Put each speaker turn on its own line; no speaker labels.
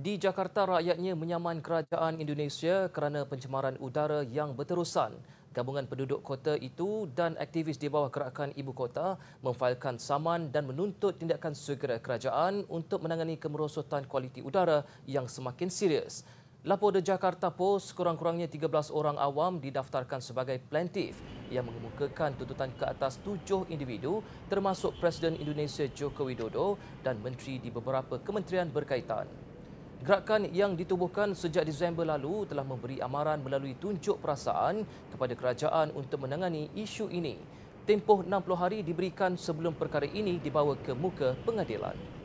Di Jakarta, rakyatnya menyaman kerajaan Indonesia kerana pencemaran udara yang berterusan. Gabungan penduduk kota itu dan aktivis di bawah gerakan ibu kota memfailkan saman dan menuntut tindakan segera kerajaan untuk menangani kemerosotan kualiti udara yang semakin serius. Lapor The Jakarta Post, kurang-kurangnya 13 orang awam didaftarkan sebagai plaintif yang mengemukakan tuntutan ke atas tujuh individu termasuk Presiden Indonesia Joko Widodo dan menteri di beberapa kementerian berkaitan. Gerakan yang ditubuhkan sejak Disember lalu telah memberi amaran melalui tunjuk perasaan kepada kerajaan untuk menangani isu ini. Tempoh 60 hari diberikan sebelum perkara ini dibawa ke muka pengadilan.